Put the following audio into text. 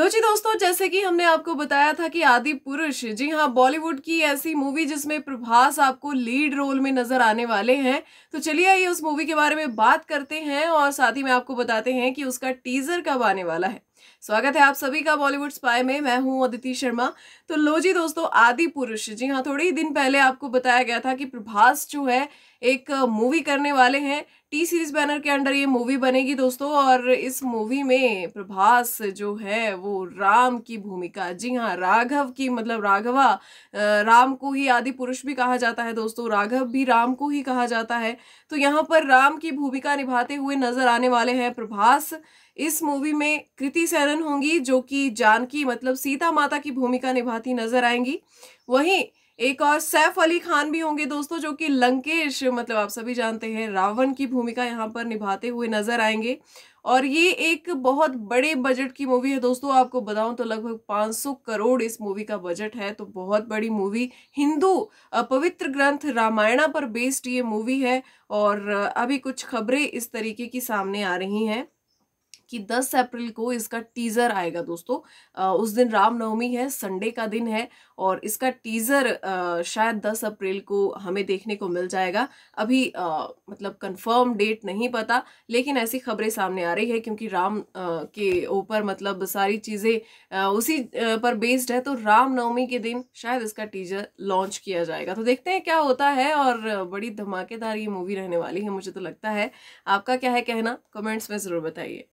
लो जी दोस्तों जैसे कि हमने आपको बताया था कि आदि पुरुष जी हाँ बॉलीवुड की ऐसी मूवी जिसमें प्रभास आपको लीड रोल में नजर आने वाले हैं तो चलिए आइए उस मूवी के बारे में बात करते हैं और साथ ही में आपको बताते हैं कि उसका टीजर कब आने वाला है स्वागत है आप सभी का बॉलीवुड स्पाई में मैं हूं अदिति शर्मा तो लो जी दोस्तों आदि पुरुष जी हाँ थोड़े ही दिन पहले आपको बताया गया था कि प्रभास जो है एक मूवी करने वाले हैं टी सीरीज बैनर के अंडर ये मूवी बनेगी दोस्तों और इस मूवी में प्रभास जो है वो राम की भूमिका जी हाँ राघव की मतलब राघवा राम को ही आदि पुरुष भी कहा जाता है दोस्तों राघव भी राम को ही कहा जाता है तो यहाँ पर राम की भूमिका निभाते हुए नजर आने वाले हैं प्रभास इस मूवी में कृति शरण होंगी जो कि जानकी मतलब सीता माता की भूमिका निभाती नजर आएंगी वहीं एक और सैफ अली खान भी होंगे दोस्तों जो कि लंकेश मतलब आप सभी जानते हैं रावण की भूमिका यहाँ पर निभाते हुए नजर आएंगे और ये एक बहुत बड़े बजट की मूवी है दोस्तों आपको बताऊं तो लगभग 500 करोड़ इस मूवी का बजट है तो बहुत बड़ी मूवी हिंदू पवित्र ग्रंथ रामायणा पर बेस्ड ये मूवी है और अभी कुछ खबरें इस तरीके की सामने आ रही हैं कि 10 अप्रैल को इसका टीज़र आएगा दोस्तों उस दिन रामनवमी है संडे का दिन है और इसका टीज़र शायद 10 अप्रैल को हमें देखने को मिल जाएगा अभी आ, मतलब कंफर्म डेट नहीं पता लेकिन ऐसी खबरें सामने आ रही है क्योंकि राम आ, के ऊपर मतलब सारी चीज़ें उसी पर बेस्ड है तो रामनवमी के दिन शायद इसका टीज़र लॉन्च किया जाएगा तो देखते हैं क्या होता है और बड़ी धमाकेदार ये मूवी रहने वाली है मुझे तो लगता है आपका क्या है कहना कमेंट्स में ज़रूर बताइए